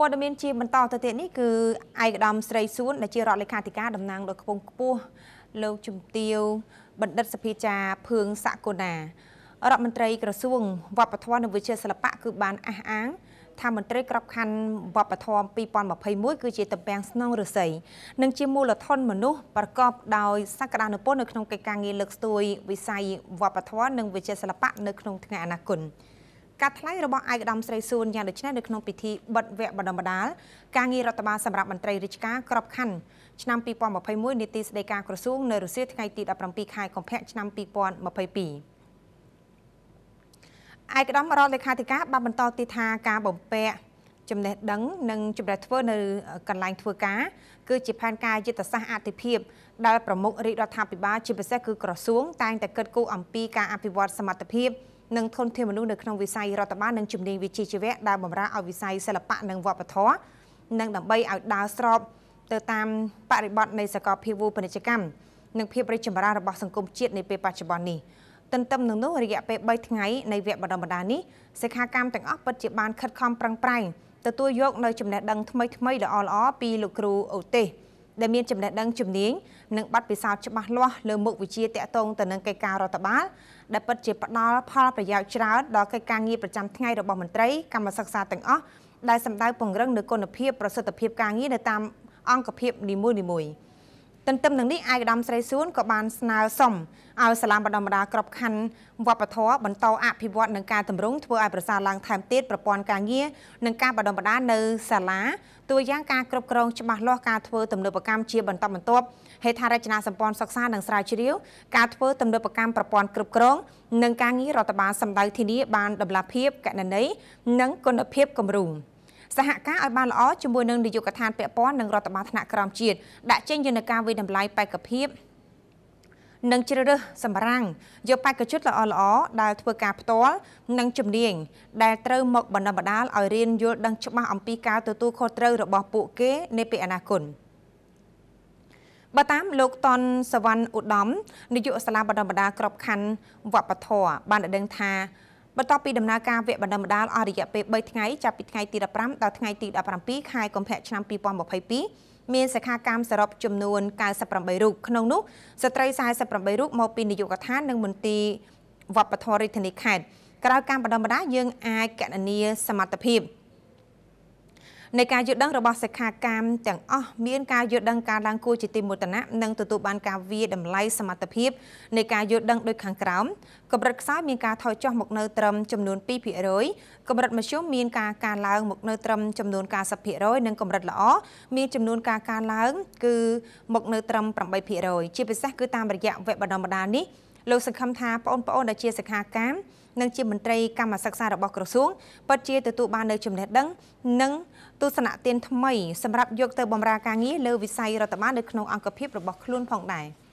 ព័ត៌មានជាបន្តទៅទៀតនេះគឺឯកឧត្តមស្រីសួនដែលជារដ្ឋលេខាធិការតំណាងដល់ខ្ពងខ្ពស់លោកជំទាវបណ្ឌិតសភាចាភឿងសកុណារដ្ឋមន្ត្រីក្រសួងវប្បធម៌និងវិទ្យាសិល្បៈគឺបានអះអាងថាមន្ត្រីក្របខ័ណ្ឌវប្បធម៌2021គឺជាតំពាំងស្នងរស័យនិងជាមូលធនមនុស្សប្រកបដោយសក្តានុពលនៅក្នុងកិច្ចការងារលើកស្ទួយវិស័យវប្បធម៌និងវិទ្យាសិល្បៈនៅក្នុងថ្ងៃអនាគតការថ្លែងរបស់ឯកឧត្តមស្រីសួនយ៉ាងដូចនេះនៅក្នុងពិធីបិទវគ្គបណ្ដុះបណ្ដាលការងាររដ្ឋបាលសម្រាប់មន្ត្រីរាជការក្របខ័ណ្ឌឆ្នាំ2021នីតិស្តីការក្រសួងនៅរុស្ស៊ីថ្ងៃទី17ខែកុម្ភៈឆ្នាំ2022ឯកឧត្តមរដ្ឋលេខាធិការបានបន្តទីថាការបំពាក់ចំណេះដឹងនិងជំរះធ្វើនៅ កន្លែង ធ្វើការគឺជាផែនការយុទ្ធសាស្ត្រអតិភិបដែលប្រមុខរាជរដ្ឋាភិបាលជាពិសេសគឺក្រសួងតែងតែគិតគូរអំពីការអភិវឌ្ឍសមត្ថភាពនិងធនធានមនុស្សនៅក្នុងវិស័យរដ្ឋបាលនិងជំនាញវិជ្ជាជីវៈដែលបម្រើឲ្យវិស័យសិល្បៈនិងវប្បធម៌និងដើម្បីឲ្យដើរស្របទៅតាមបរិបទនៃសកលភាវូបនីយកម្មនិងភាពរីកចម្រើនរបស់សង្គមជាតិនាពេលបច្ចុប្បន្ននេះទន្ទឹមនឹងនោះរយៈពេល3ថ្ងៃនៃវគ្គបណ្ដុះបណ្ដាលនេះសិក្ខាកាមទាំងអស់ពិតជាបានខិតខំប្រឹងប្រែងទទួលយក នៅចំណេះដឹងថ្មីៗល្អៗពីលោកគ្រូអូទេសដែលមានចំណេះដឹងជំនាញនិងបទពិសោធន៍ច្បាស់លាស់លើមុខវិជ្ជាតាក់ទងទៅនឹងកិច្ចការរដ្ឋបាលដែលពិតជាផ្ដល់ផលប្រយោជន៍ច្រើនដល់កិច្ចការងារប្រចាំថ្ងៃរបស់មន្ត្រីកម្មសិក្សាទាំងអស់ដែលសម្ដៅពង្រឹងនូវគុណភាពប្រសិទ្ធភាពការងារនៅតាមអង្គភាពនីមួយៗ។ទន្ទឹមនឹងនេះឯកឧត្តមស្រីសួនក៏បានស្នើសុំឲ្យសាលាបណ្ដុំបណ្ដាក្របខ័ណ្ឌវប្បធម៌បន្តអភិវឌ្ឍនឹងការតម្រង់ធ្វើឲ្យប្រសើរឡើងថែមទៀតប្រព័ន្ធការងារនិងការបណ្ដុំបណ្ដានៅសាលាតួយ៉ាងការគ្រប់គ្រងច្បាស់លាស់ការធ្វើទំនើបកម្មជាបន្តបន្ទាប់ហេដ្ឋារចនាសម្ព័ន្ធសិក្សានិងស្រាវជ្រាវការធ្វើទំនើបកម្មប្រព័ន្ធគ្រប់គ្រងនិងការងាររដ្ឋបាលសម្ដៅធានាបានដំណាភៀបកណន័យនិងគុណភាពគម្រោង។សហការឲ្យបានល្អជាមួយនឹងនាយកដ្ឋានពាក់ព័ន្ធនិងរដ្ឋបាលថ្នាក់ក្រោមជាតិដាក់ចេញយន្តការវិតម្លៃបេក្ខភាពនិងជ្រើសរើសសម្រាំងយកបេក្ខជនល្អល្អដែលធ្វើការផ្ទាល់និងជំនាញដែលត្រូវមកបណ្ដុះបណ្ដាលឲ្យរៀនយល់ដឹង ច្បាស់អំពីការទទួលខុសត្រូវរបស់ពួកគេនាពេលអនាគតបើតាមលោកតនសវណ្ណឧត្តមនាយកសាលាបណ្ដុះបណ្ដាល ក្របខ័ណ្ឌវប្បធម៌បានដឹងថាបន្ទាប់ពីដំណើរការវគ្គបណ្ដុះបណ្ដាលអស់រយៈពេល3ថ្ងៃចាប់ពីថ្ងៃទី15ដល់ថ្ងៃទី17ខែកុម្ភៈឆ្នាំ2022មានសិក្ខាកាមសរុបចំនួន98រូបក្នុងនោះ ស្ត្រី48រូបមកពីនាយកដ្ឋាននិងមន្ទីរវប្បធម៌រាជធានីខេត្តក្រៅការបណ្ដុះបណ្ដាលយើង អាចកណនាសមត្ថភាពនៃការយល់ដឹងរបស់សិក្ខាកាមទាំងអស់មានការយល់ដឹងការឡើងគួរជាទីមោទនៈនិងទទួលបានការវាតម្លៃសមត្ថភាពនៃការយល់ដឹងដូចខាងក្រោមកម្រិតខ្សោយមានការថយចុះមកនៅត្រឹមចំនួន2%កម្រិតមធ្យមមានការកើនឡើងមកនៅត្រឹមចំនួន90%និងកម្រិតល្អមានចំនួនការកើនឡើងគឺមកនៅត្រឹម8%ជាពិសេសគឺតាមរយៈវគ្គបណ្ដុះបណ្ដាលនេះលោកសង្ឃឹមថាបងប្អូនដែលជាសិក្ខាកាមនិងជាមន្ត្រីកម្មសិក្សារបស់ក្រសួងពិតជាទទួលបាននូវចំណេះដឹងនិងទស្សនៈទានថ្មីសម្រាប់យកទៅបម្រើការងារលើវិស័យរដ្ឋបាលនៅក្នុងអង្គភាពរបស់ខ្លួនផងដែរ។